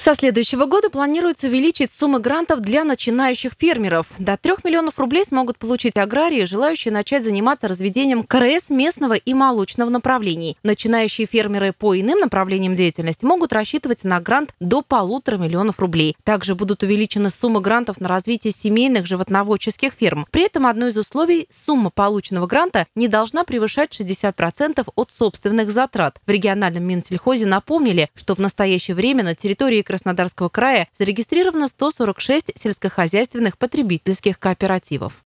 Со следующего года планируется увеличить суммы грантов для начинающих фермеров. До 3 миллионов рублей смогут получить аграрии, желающие начать заниматься разведением КРС местного и молочного направлений. Начинающие фермеры по иным направлениям деятельности могут рассчитывать на грант до полутора миллионов рублей. Также будут увеличены суммы грантов на развитие семейных животноводческих ферм. При этом одно из условий – сумма полученного гранта не должна превышать 60% от собственных затрат. В региональном Минсельхозе напомнили, что в настоящее время на территории Краснодарского края зарегистрировано 146 сельскохозяйственных потребительских кооперативов.